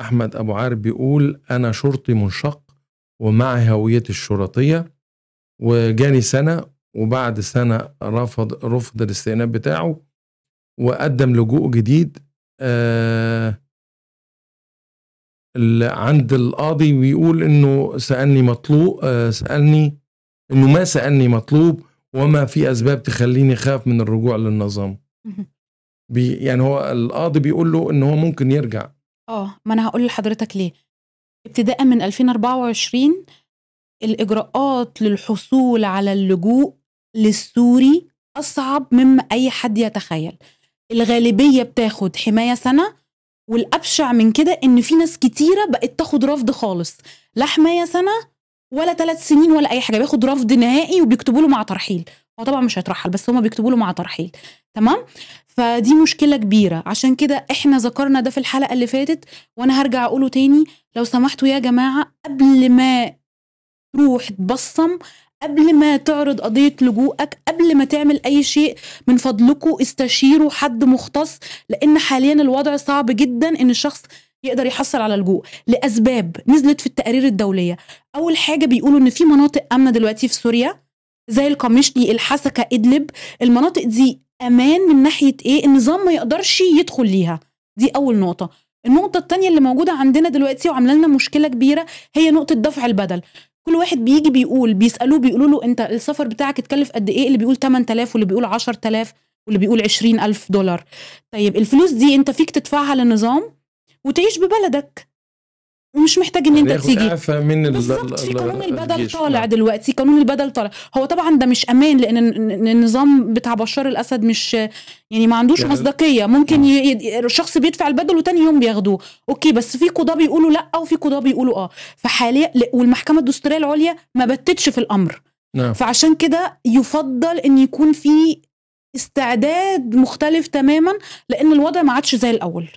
أحمد أبو عارف بيقول أنا شرطي منشق ومعي هويتي الشرطية وجاني سنة وبعد سنة رفض رفض الاستئناف بتاعه وقدم لجوء جديد آه عند القاضي ويقول انه سالني مطلوب آه سالني انه ما سالني مطلوب وما في اسباب تخليني اخاف من الرجوع للنظام بي يعني هو القاضي بيقول له ان هو ممكن يرجع آه، ما أنا هقول لحضرتك ليه. ابتداءً من 2024 الإجراءات للحصول على اللجوء للسوري أصعب مما أي حد يتخيل. الغالبية بتاخد حماية سنة والأبشع من كده إن في ناس كتيرة بقت تاخد رفض خالص، لا حماية سنة ولا ثلاث سنين ولا أي حاجة، بياخد رفض نهائي وبيكتبوا له مع ترحيل. هو طبعا مش هيترحل بس هما بيكتبوا له مع ترحيل تمام فدي مشكله كبيره عشان كده احنا ذكرنا ده في الحلقه اللي فاتت وانا هرجع اقوله تاني لو سمحتوا يا جماعه قبل ما تروح تبصم قبل ما تعرض قضية لجوءك قبل ما تعمل أي شيء من فضلكم استشيروا حد مختص لأن حاليا الوضع صعب جدا إن الشخص يقدر يحصل على لجوء لأسباب نزلت في التقارير الدولية أول حاجة بيقولوا إن في مناطق أمنة دلوقتي في سوريا زي القمشلي الحسكه ادلب المناطق دي امان من ناحيه ايه النظام ما يقدرش يدخل ليها دي اول نقطه النقطه الثانيه اللي موجوده عندنا دلوقتي وعامله لنا مشكله كبيره هي نقطه دفع البدل كل واحد بيجي بيقول بيسالوه بيقولوا له انت السفر بتاعك اتكلف قد ايه اللي بيقول 8000 واللي بيقول 10000 واللي بيقول 20000 دولار طيب الفلوس دي انت فيك تدفعها للنظام وتعيش ببلدك ومش محتاج ان انت تيجي من بالظبط في قانون البدل طالع نعم. دلوقتي قانون البدل طالع هو طبعا ده مش امان لان النظام بتاع بشار الاسد مش يعني ما عندوش يعني مصداقيه ممكن نعم. ي... الشخص بيدفع البدل وتاني يوم بياخدوه اوكي بس في قضاه بيقولوا لا وفي قضاه بيقولوا اه فحاليا والمحكمه الدستوريه العليا ما بتتش في الامر نعم. فعشان كده يفضل ان يكون في استعداد مختلف تماما لان الوضع ما عادش زي الاول